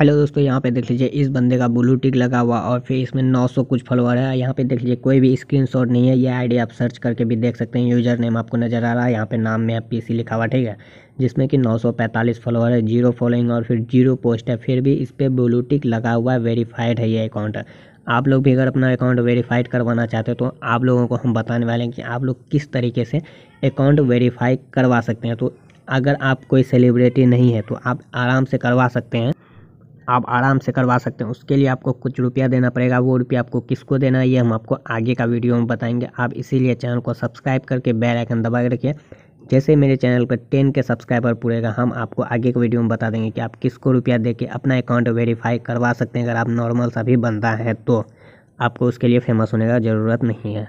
hello दोस्तों यहाँ पे देख लीजिए इस बंदे का ब्लू टिक लगा हुआ और फिर इसमें 900 कुछ फॉलोअर है यहाँ पे देख लीजिए कोई भी स्क्रीनशॉट नहीं है ये आईडी आप सर्च करके भी देख सकते हैं यूजर नेम आपको नज़र आ रहा है यहाँ पे नाम में आप सी लिखा हुआ ठीक है जिसमें कि 945 फॉलोअर है जीरो फॉलोइंग और फिर जीरो पोस्ट है फिर भी इस पर ब्लू टिक लगा हुआ है वेरीफाइड है ये अकाउंट आप लोग भी अगर अपना अकाउंट वेरीफाइड करवाना चाहते हो तो आप लोगों को हम बताने वाले हैं कि आप लोग किस तरीके से अकाउंट वेरीफाई करवा सकते हैं तो अगर आप कोई सेलिब्रिटी नहीं है तो आप आराम से करवा सकते हैं आप आराम से करवा सकते हैं उसके लिए आपको कुछ रुपया देना पड़ेगा वो रुपया आपको किसको देना है ये हम आपको आगे का वीडियो में बताएंगे आप इसीलिए चैनल को सब्सक्राइब करके बेल आइकन दबा के रखिए जैसे मेरे चैनल पर टेन के सब्सक्राइबर पूरेगा हम आपको आगे के वीडियो में बता देंगे कि आप किसको रुपया दे अपना अकाउंट वेरीफाई करवा सकते हैं अगर आप नॉर्मल सा भी बनता है तो आपको उसके लिए फेमस होने का ज़रूरत नहीं है